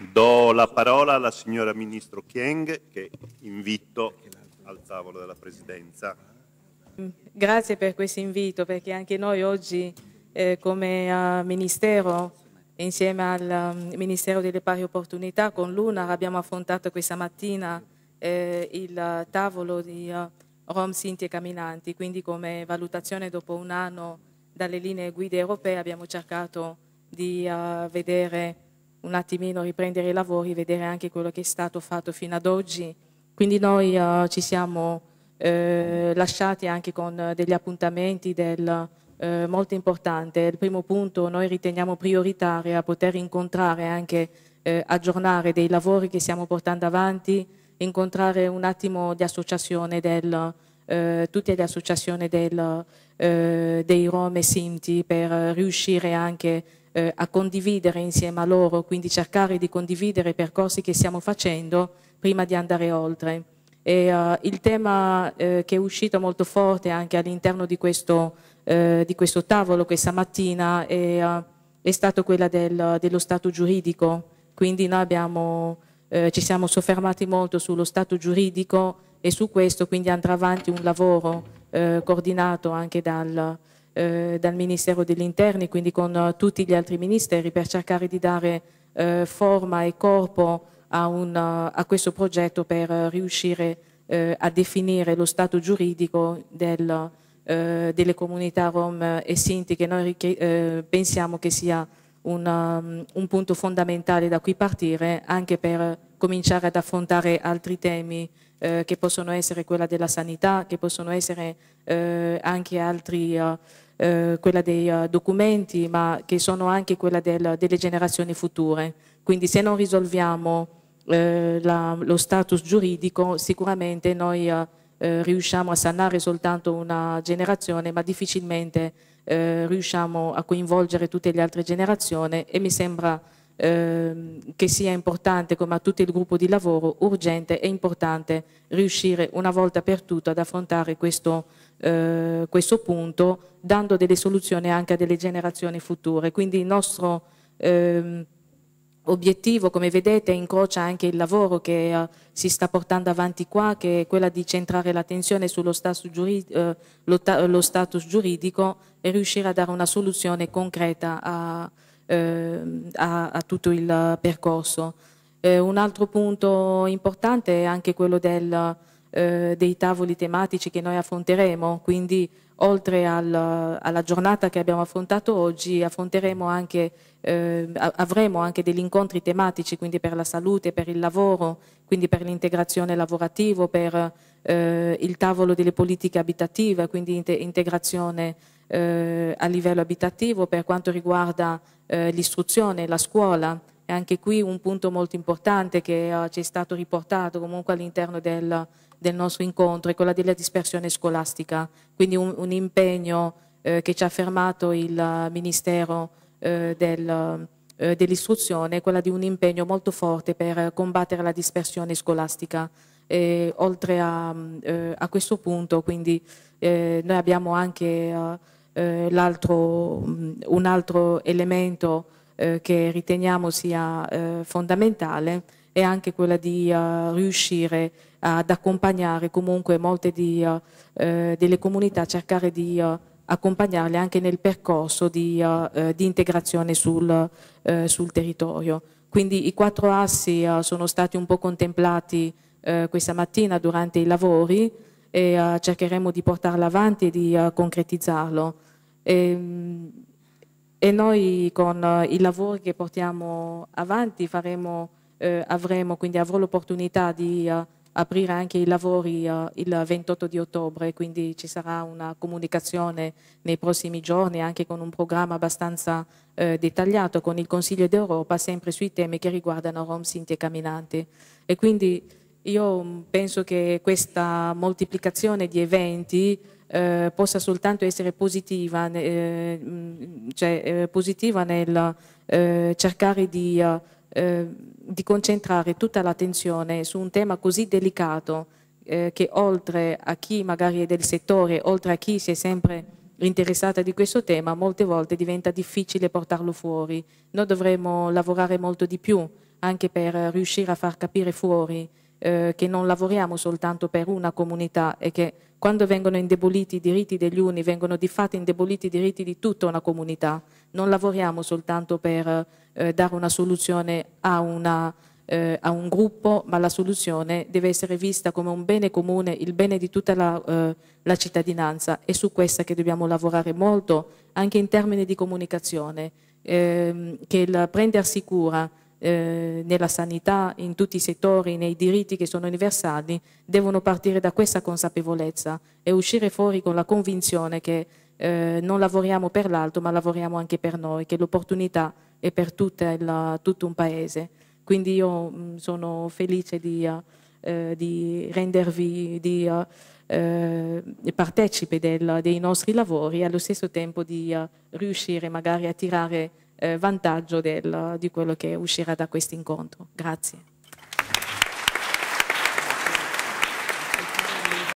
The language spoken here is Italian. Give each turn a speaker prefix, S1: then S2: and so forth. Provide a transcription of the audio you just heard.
S1: Do la parola alla signora Ministro Chieng che invito al tavolo della Presidenza. Grazie per questo invito perché anche noi oggi eh, come eh, Ministero insieme al um, Ministero delle Pari Opportunità con l'UNAR abbiamo affrontato questa mattina eh, il tavolo di uh, Rom, Sinti e Camminanti, quindi come valutazione dopo un anno dalle linee guida europee abbiamo cercato di uh, vedere un attimino riprendere i lavori, vedere anche quello che è stato fatto fino ad oggi. Quindi noi uh, ci siamo uh, lasciati anche con degli appuntamenti del, uh, molto importanti. Il primo punto noi riteniamo prioritario a poter incontrare anche aggiornare dei lavori che stiamo portando avanti, incontrare un attimo di associazione del, eh, tutte le associazioni del, eh, dei Rom e Sinti per riuscire anche eh, a condividere insieme a loro, quindi cercare di condividere i percorsi che stiamo facendo prima di andare oltre. E, uh, il tema eh, che è uscito molto forte anche all'interno di, eh, di questo, tavolo questa mattina è, uh, è stato quello del, dello stato giuridico, quindi noi abbiamo, eh, ci siamo soffermati molto sullo stato giuridico e su questo quindi andrà avanti un lavoro coordinato anche dal, eh, dal Ministero degli Interni, quindi con eh, tutti gli altri ministeri, per cercare di dare eh, forma e corpo a, un, eh, a, questo progetto per riuscire eh, a definire lo stato giuridico del, delle comunità rom e sinti che noi pensiamo che sia un, um, un punto fondamentale da cui partire anche per cominciare ad affrontare altri temi eh, che possono essere quella della sanità, che possono essere eh, anche altri eh, eh, quella dei uh, documenti, ma che sono anche quella del, delle generazioni future. Quindi se non risolviamo eh, la, lo status giuridico, sicuramente noi eh, eh riusciamo a sanare soltanto una generazione, ma difficilmente riusciamo a coinvolgere tutte le altre generazioni e mi sembra Ehm, che sia importante, come a tutto il gruppo di lavoro, urgente e importante riuscire una volta per tutte ad affrontare questo, eh, questo punto, dando delle soluzioni anche a delle generazioni future. Quindi il nostro ehm, obiettivo, come vedete, incrocia anche il lavoro che uh, si sta portando avanti qua, che è quella di centrare l'attenzione sullo status, uh, lo, lo status, giuridico e riuscire a dare una soluzione concreta a, eh, a, a, tutto il percorso. Eh, un altro punto importante è anche quello del, eh, dei tavoli tematici che noi affronteremo, quindi oltre al, alla giornata che abbiamo affrontato oggi affronteremo anche, eh, avremo anche degli incontri tematici, quindi per la salute, per il lavoro, quindi per l'integrazione lavorativa, per eh, il tavolo delle politiche abitative, quindi integrazione eh, a livello abitativo per quanto riguarda eh, l'istruzione, la scuola. E anche qui un punto molto importante che eh, ci è stato riportato comunque all'interno del, del, nostro incontro è quella della dispersione scolastica, quindi un, un impegno eh, che ci ha fermato il Ministero eh, del, eh, dell'istruzione, quella di un impegno molto forte per combattere la dispersione scolastica. E, oltre a, mm, a, questo punto, quindi, noi abbiamo anche eh, mm, un altro elemento eh, che riteniamo sia eh, fondamentale è anche quella di riuscire ad accompagnare comunque molte di, delle comunità, cercare di accompagnarle anche nel percorso di, di integrazione sul, sul, territorio. Quindi i quattro assi sono stati un po' contemplati questa mattina durante i lavori, e uh, cercheremo di portarlo avanti e di uh, concretizzarlo. E, ehm, e, noi con uh, i lavori che portiamo avanti faremo, avremo, quindi avrò l'opportunità di aprire anche i lavori il 28 di ottobre, quindi ci sarà una comunicazione nei prossimi giorni anche con un programma abbastanza dettagliato con il Consiglio d'Europa sempre sui temi che riguardano Rom, Sinti e Camminanti. E quindi io penso che questa moltiplicazione di eventi eh, possa soltanto essere positiva, eh, cioè, eh, positiva nel eh, cercare di, eh, di, concentrare tutta l'attenzione su un tema così delicato eh, che oltre a chi magari è del settore, oltre a chi si è sempre interessata di questo tema, molte volte diventa difficile portarlo fuori. Noi dovremmo lavorare molto di più anche per riuscire a far capire fuori eh, che non lavoriamo soltanto per una comunità e che quando vengono indeboliti i diritti degli uni vengono di fatto indeboliti i diritti di tutta una comunità. Non lavoriamo soltanto per eh, dare una soluzione a, una, eh, a, un gruppo, ma la soluzione deve essere vista come un bene comune, il bene di tutta la, eh, la cittadinanza. È su questa che dobbiamo lavorare molto, anche in termini di comunicazione, ehm, che il prendersi cura eh, nella sanità, in tutti i settori, nei diritti che sono universali, devono partire da questa consapevolezza e uscire fuori con la convinzione che eh, non lavoriamo per l'alto ma lavoriamo anche per noi, che l'opportunità è per la, tutto un paese. Quindi io mh, mm, sono felice di, uh, di rendervi, di uh, eh, partecipe del, dei nostri lavori e allo stesso tempo di uh, riuscire magari a tirare eh, vantaggio del, di quello che uscirà da questo incontro. Grazie.